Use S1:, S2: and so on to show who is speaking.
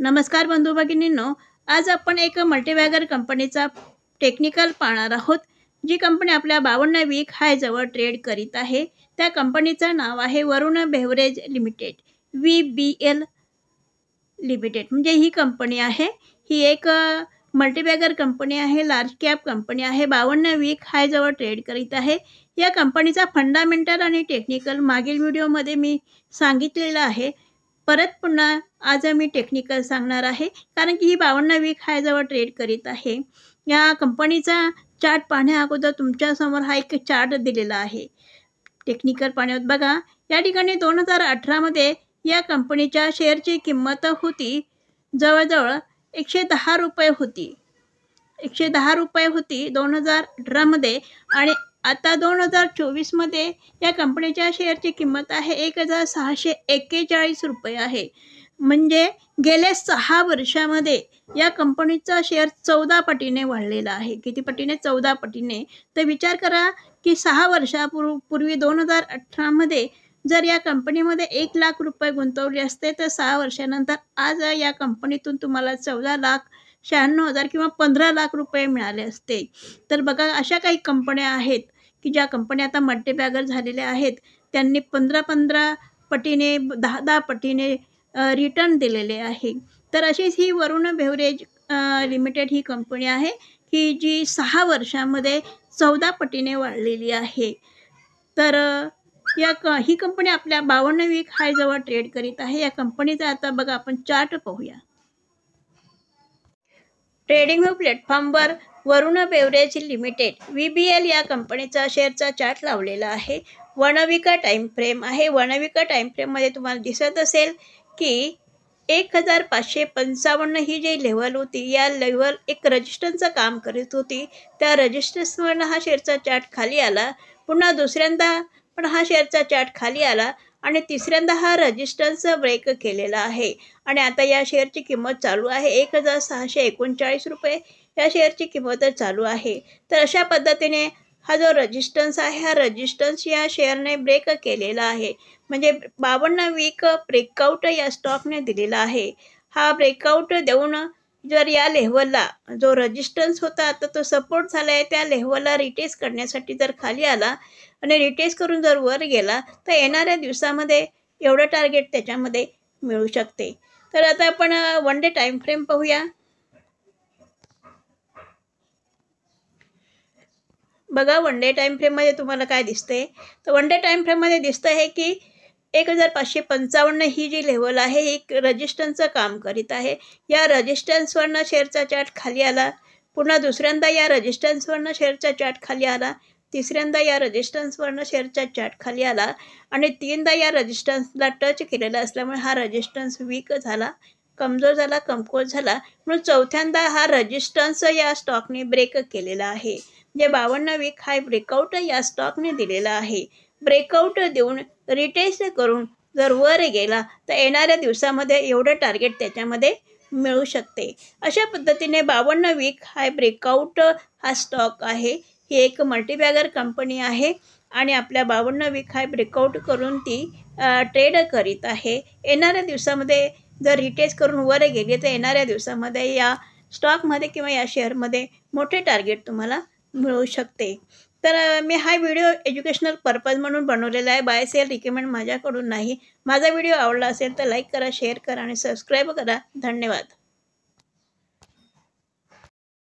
S1: नमस्कार बंधू भगिनींनो आज आपण एक मल्टीबॅगर कंपनीचा टेक्निकल पाहणार आहोत जी कंपनी आपल्या बावन्न वीक हायजवळ ट्रेड करीत आहे त्या कंपनीचं नाव आहे Varun beverage limited V B L limited म्हणजे ही कंपनी आहे ही एक मल्टीबॅगर कंपनी आहे लार्ज कॅप कंपनी आहे बावन्न वीक हायजवळ ट्रेड करीत आहे या कंपनीचा फंडामेंटल आणि टेक्निकल मागील व्हिडिओमध्ये मी सांगितलेलं आहे परत पुन्हा आज मी टेक्निकल सांगणार आहे कारण की ही हा हायजवळ ट्रेड करीत आहे या कंपनीचा चार्ट पाहण्या अगोदर तुमच्यासमोर हा एक चार्ट दिलेला आहे टेक्निकल पाण्यात बघा या ठिकाणी दोन हजार अठरामध्ये या कंपनीच्या शेअरची किंमत होती जवळजवळ एकशे दहा रुपये होती एकशे दहा रुपये होती दोन हजार अठरामध्ये आणि आता दोन हजार चोवीसमध्ये या कंपनीच्या शेअरची किंमत आहे एक हजार सहाशे एक्केचाळीस रुपये आहे म्हणजे गेल्या सहा वर्षामध्ये या कंपनीचा शेअर चौदा पटीने वाढलेला आहे किती पटीने चौदा पटीने तर विचार करा की सहा वर्षापूर्व पूर्वी दोन हजार अठरामध्ये जर या कंपनीमध्ये एक लाख रुपये गुंतवले असते तर सहा वर्षानंतर आज या कंपनीतून तुम्हाला चौदा लाख शहाण्णव हजार किंवा पंधरा लाख रुपये मिळाले असते तर बघा अशा काही कंपन्या आहेत की ज्या कंपन्या आता मल्टीबॅगर झालेल्या आहेत त्यांनी पंधरा पंधरा पटीने दहा दहा पटीने रिटर्न दिलेले आहे तर अशीच ही वरुण बेवरेज लिमिटेड ही कंपनी आहे की जी सहा वर्षामध्ये चौदा पटीने वाढलेली आहे तर या क ही कंपनी आपल्या बावन्न वीक हायजवळ ट्रेड करीत आहे या कंपनीचा आता बघा आपण चार्ट पाहूया ट्रेडिंग प्लॅटफॉर्मवर Varun beverage limited V B L या कंपनीचा शेअरचा चार्ट लावलेला आहे वणविका टाइम फ्रेम आहे वणविका टाईम फ्रेममध्ये तुम्हाला दिसत असेल की एक हजार पाचशे पंचावन्न ही जी लेवल होती या लेवल एक रजिस्टरचं काम करीत होती त्या रजिस्टन्सवरनं हा शेअरचा चार्ट खाली आला पुन्हा दुसऱ्यांदा पण हा शेअरचा चार्ट खाली आला आणि तिसऱ्यांदा हा रजिस्टन्स ब्रेक केलेला आहे आणि आता या शेअरची किंमत चालू आहे एक हजार सहाशे एकोणचाळीस रुपये या शेअरची किंमत चालू आहे तर अशा पद्धतीने हा जो रजिस्टन्स आहे हा रजिस्टन्स या शेअरने ब्रेक केलेला आहे म्हणजे बावन्न वीक ब्रेकआउट या स्टॉकने दिलेला आहे हा ब्रेकआउट देऊन जर या लेव्हलला जो रजिस्टन्स होता आता तो सपोर्ट झाला आहे त्या लेव्हलला रिटेस्ट करण्यासाठी जर खाली आला आणि रिटेस्ट करून जर वर गेला तर येणाऱ्या दिवसामध्ये एवढं टार्गेट त्याच्यामध्ये मिळू शकते तर आता आपण वन डे टाईम फ्रेम पाहूया बघा वन डे टाईम फ्रेममध्ये तुम्हाला काय दिसते तर वन डे टाईम फ्रेममध्ये दिसतं आहे की एक हजार पाचशे पंचावन्न ही जी लेवल आहे ही रजिस्टन्सचं काम करीत आहे या रजिस्टन्सवरनं शेअरचा चार्ट खाली आला पुन्हा दुसऱ्यांदा या रजिस्टन्सवरनं शेअरचा चार्ट खाली आला तिसऱ्यांदा या रजिस्टन्सवरनं शेअरचा चार्ट खाली आला आणि तीनदा या रजिस्टन्सला टच केलेला असल्यामुळे हा रजिस्टन्स वीक झाला कमजोर झाला कमकोर झाला म्हणून चौथ्यांदा हा रजिस्टन्स या स्टॉकने ब्रेक केलेला आहे म्हणजे बावन्न वीक हाय ब्रेकआउट या स्टॉकने दिलेला आहे ब्रेकआउट देऊन रिटेस्ट करून जर वर गेला तर येणाऱ्या दिवसामध्ये एवढं टार्गेट त्याच्यामध्ये मिळू शकते अशा पद्धतीने बावन्न वीक हा ब्रेकआउट हा स्टॉक आहे ही एक मल्टीबॅगर कंपनी आहे आणि आपल्या बावन्न वीक हा ब्रेकआउट करून ती ट्रेड करीत आहे येणाऱ्या दिवसामध्ये जर रिटेस करून वर गेली तर येणाऱ्या दिवसामध्ये या स्टॉकमध्ये किंवा या शेअरमध्ये मोठे टार्गेट तुम्हाला मिळू शकते तर मी हा व्हिडिओ एज्युकेशनल पर्पज म्हणून बनवलेला आहे बाय सेल रिकमेंड माझ्याकडून नाही माझा व्हिडिओ आवडला असेल तर लाईक करा शेअर करा आणि सबस्क्राईब करा धन्यवाद